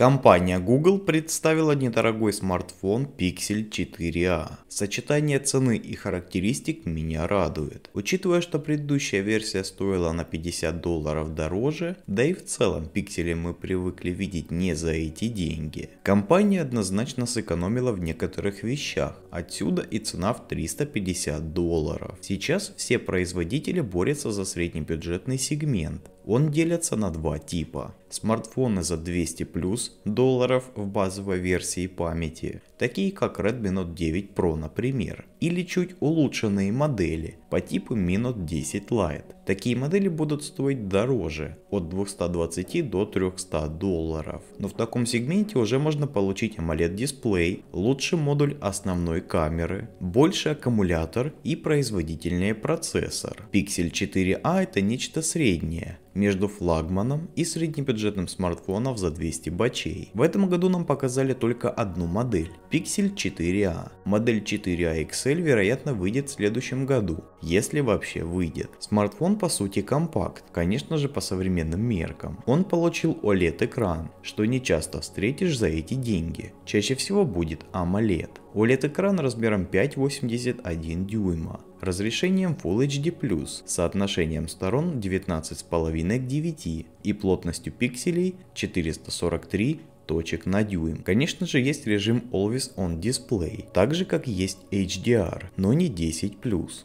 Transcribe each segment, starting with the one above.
Компания Google представила недорогой смартфон Pixel 4a. Сочетание цены и характеристик меня радует. Учитывая, что предыдущая версия стоила на 50 долларов дороже, да и в целом пиксели мы привыкли видеть не за эти деньги. Компания однозначно сэкономила в некоторых вещах, отсюда и цена в 350 долларов. Сейчас все производители борются за среднебюджетный сегмент, он делится на два типа. Смартфоны за 200 плюс долларов в базовой версии памяти, такие как Redmi Note 9 Pro, например, или чуть улучшенные модели по типу Mi Note 10 Lite Такие модели будут стоить дороже, от 220 до 300 долларов. Но в таком сегменте уже можно получить AMOLED дисплей, лучший модуль основной камеры, больше аккумулятор и производительный процессор. Pixel 4a а это нечто среднее, между флагманом и среднебюджетным смартфоном за 200 бачей. В этом году нам показали только одну модель – Pixel 4a. Модель 4 AXL, а вероятно, выйдет в следующем году, если вообще выйдет. Смартфон по сути компакт, конечно же по современным меркам. Он получил OLED-экран, что не часто встретишь за эти деньги. Чаще всего будет AMOLED. OLED-экран размером 5,81 дюйма, разрешением Full HD+, соотношением сторон 19,5 к 9 и плотностью пикселей 443 точек на дюйм. Конечно же есть режим Always On Display, так же как есть HDR, но не 10+.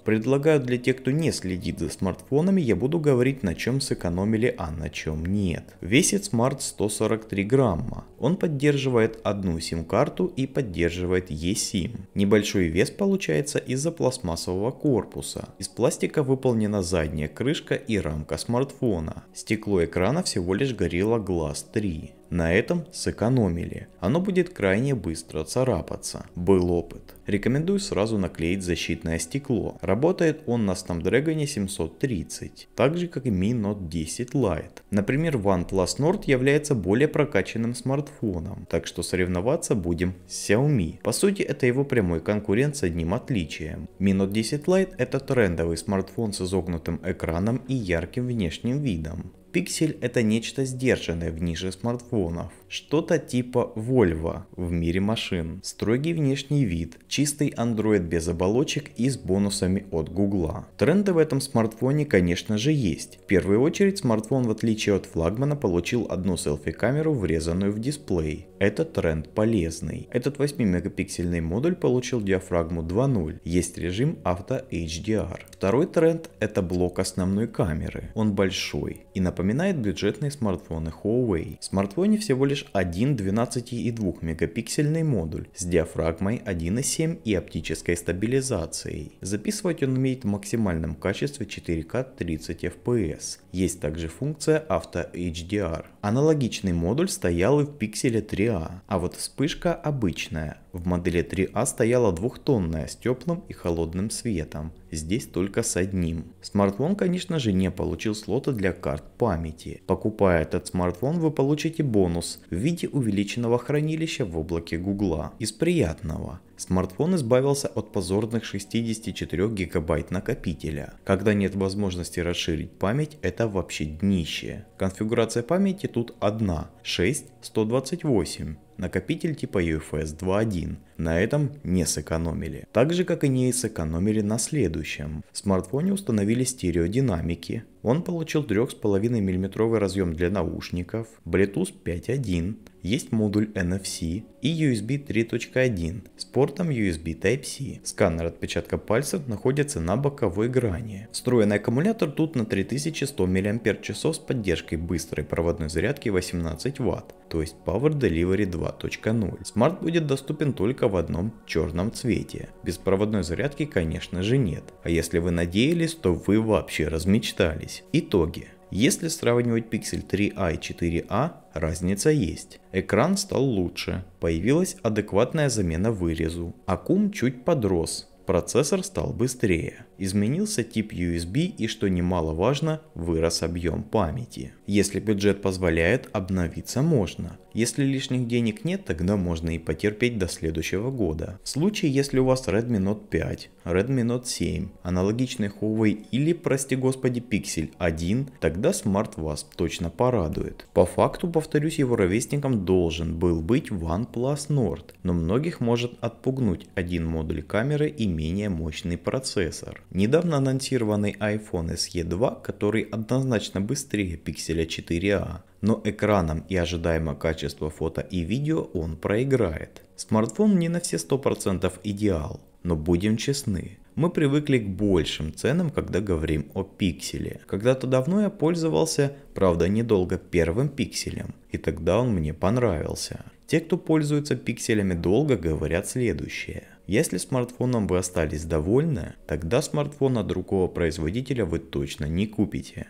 Предлагаю для тех, кто не следит за смартфонами, я буду говорить на чем сэкономили, а на чем нет. Весит смарт 143 грамма, он поддерживает одну сим-карту и поддерживает eSIM. Небольшой вес получается из-за пластмассового корпуса. Из пластика выполнена задняя крышка и рамка смартфона. Стекло экрана всего лишь Gorilla Glass 3. На этом сэкономили. Оно будет крайне быстро царапаться. Был опыт рекомендую сразу наклеить защитное стекло. Работает он на Snapdragon 730, так же как и Mi Note 10 Lite. Например, OnePlus Nord является более прокачанным смартфоном, так что соревноваться будем с Xiaomi. По сути, это его прямой конкурент с одним отличием. Mi Note 10 Lite это трендовый смартфон с изогнутым экраном и ярким внешним видом. Пиксель это нечто сдержанное в нише смартфонов, что-то типа Volvo в мире машин, строгий внешний вид, чистый Android без оболочек и с бонусами от Google. Тренды в этом смартфоне конечно же есть. В первую очередь смартфон в отличие от флагмана получил одну селфи-камеру, врезанную в дисплей. Это тренд полезный. Этот 8-мегапиксельный модуль получил диафрагму 2.0, есть режим авто HDR. Второй тренд это блок основной камеры, он большой и напоминает напоминает бюджетные смартфоны Huawei. В смартфоне всего лишь один 12,2 мегапиксельный модуль с диафрагмой 1,7 и оптической стабилизацией. Записывать он умеет в максимальном качестве 4К 30 FPS. Есть также функция Auto HDR. Аналогичный модуль стоял и в пикселе 3A, а, а вот вспышка обычная. В модели 3A а стояла двухтонная с теплым и холодным светом, здесь только с одним. Смартфон, конечно же, не получил слота для карт памяти. Покупая этот смартфон, вы получите бонус в виде увеличенного хранилища в облаке Гугла. Из приятного. Смартфон избавился от позорных 64 гигабайт накопителя. Когда нет возможности расширить память, это вообще днище. Конфигурация памяти тут одна, 6, 128 накопитель типа UFS 2.1. На этом не сэкономили. Так же, как и не сэкономили на следующем. В смартфоне установили стереодинамики. Он получил 3,5 мм разъем для наушников, Bluetooth 5.1, есть модуль NFC и USB 3.1 с портом USB Type-C. Сканер отпечатка пальцев находится на боковой грани. Встроенный аккумулятор тут на 3100 мАч с поддержкой быстрой проводной зарядки 18 Вт, то есть Power Delivery 2.0. Смарт будет доступен только в одном черном цвете. Беспроводной зарядки, конечно же, нет. А если вы надеялись, то вы вообще размечтались. Итоги. Если сравнивать Pixel 3a а и 4a, а, разница есть. Экран стал лучше, появилась адекватная замена вырезу, аккум чуть подрос, процессор стал быстрее. Изменился тип USB и, что немаловажно, вырос объем памяти. Если бюджет позволяет, обновиться можно. Если лишних денег нет, тогда можно и потерпеть до следующего года. В случае, если у вас Redmi Note 5, Redmi Note 7, аналогичный Huawei или, прости господи, Pixel 1, тогда смарт вас точно порадует. По факту, повторюсь, его ровесником должен был быть OnePlus Nord, но многих может отпугнуть один модуль камеры и менее мощный процессор. Недавно анонсированный iPhone SE 2, который однозначно быстрее пикселя 4a, но экраном и ожидаемо качество фото и видео он проиграет. Смартфон не на все 100% идеал, но будем честны, мы привыкли к большим ценам, когда говорим о пикселе. Когда-то давно я пользовался, правда недолго, первым пикселем, и тогда он мне понравился. Те, кто пользуется пикселями долго, говорят следующее. Если смартфоном вы остались довольны, тогда смартфона другого производителя вы точно не купите.